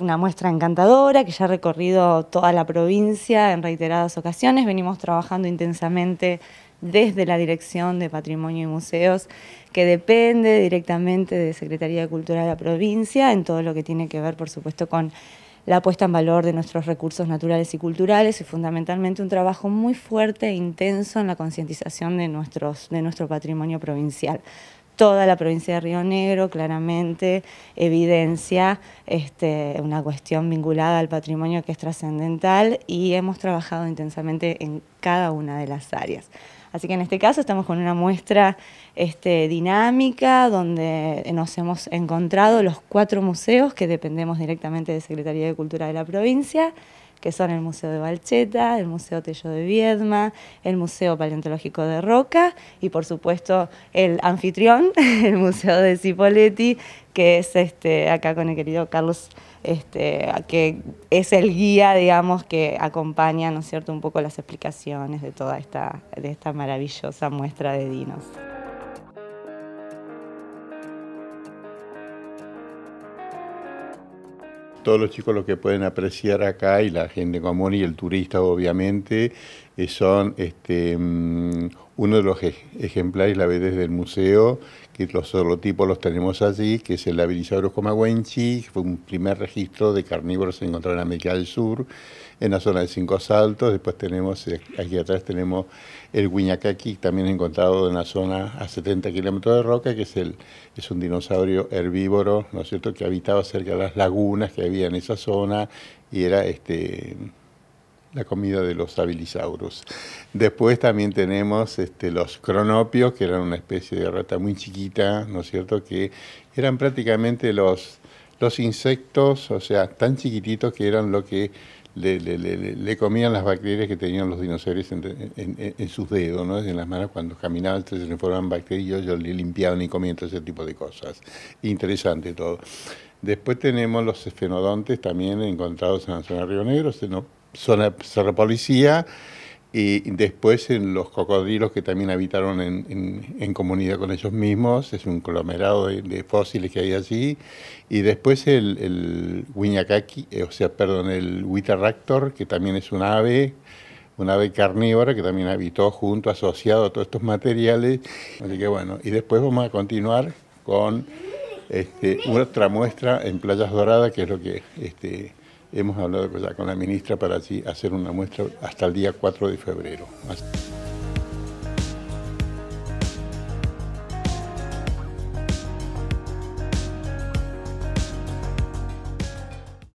una muestra encantadora que ya ha recorrido toda la provincia en reiteradas ocasiones. Venimos trabajando intensamente desde la Dirección de Patrimonio y Museos, que depende directamente de Secretaría de Cultura de la provincia, en todo lo que tiene que ver, por supuesto, con la puesta en valor de nuestros recursos naturales y culturales y fundamentalmente un trabajo muy fuerte e intenso en la concientización de, nuestros, de nuestro patrimonio provincial toda la provincia de Río Negro claramente evidencia este, una cuestión vinculada al patrimonio que es trascendental y hemos trabajado intensamente en cada una de las áreas. Así que en este caso estamos con una muestra este, dinámica donde nos hemos encontrado los cuatro museos que dependemos directamente de Secretaría de Cultura de la provincia que son el Museo de Balcheta, el Museo Tello de Viedma, el Museo Paleontológico de Roca y por supuesto el anfitrión, el Museo de Cipoletti, que es este, acá con el querido Carlos, este, que es el guía, digamos, que acompaña, ¿no es cierto?, un poco las explicaciones de toda de esta maravillosa muestra de dinos. todos los chicos lo que pueden apreciar acá y la gente común y el turista obviamente eh, son este, mm, uno de los ejemplares la ve desde el museo, que los holotipos los tenemos allí, que es el Labrisaurus comagüenchi, que fue un primer registro de carnívoros encontrado en América del Sur, en la zona de Cinco Saltos. Después tenemos, eh, aquí atrás tenemos el que también encontrado en la zona a 70 kilómetros de Roca, que es, el, es un dinosaurio herbívoro, ¿no es cierto?, que habitaba cerca de las lagunas que había en esa zona y era este la comida de los habilisaurus. Después también tenemos este, los cronopios, que eran una especie de rata muy chiquita, ¿no es cierto?, que eran prácticamente los, los insectos, o sea, tan chiquititos que eran lo que le, comían las bacterias que tenían los dinosaurios en, sus dedos, ¿no? en las manos cuando caminaban, entonces se le formaban bacterias, yo le limpiaban y comían todo ese tipo de cosas. Interesante todo. Después tenemos los esfenodontes también encontrados en la zona de Río Negro, zona, Cerro Policía y después en los cocodrilos que también habitaron en, en, comunidad con ellos mismos, es un conglomerado de, fósiles que hay allí, y después el, el eh, o sea, perdón, el Huitarractor, que también es un ave, un ave carnívora que también habitó junto, asociado a todos estos materiales, así que bueno, y después vamos a continuar con este, otra muestra en Playas Doradas, que es lo que... Este, Hemos hablado con la ministra para así hacer una muestra hasta el día 4 de febrero.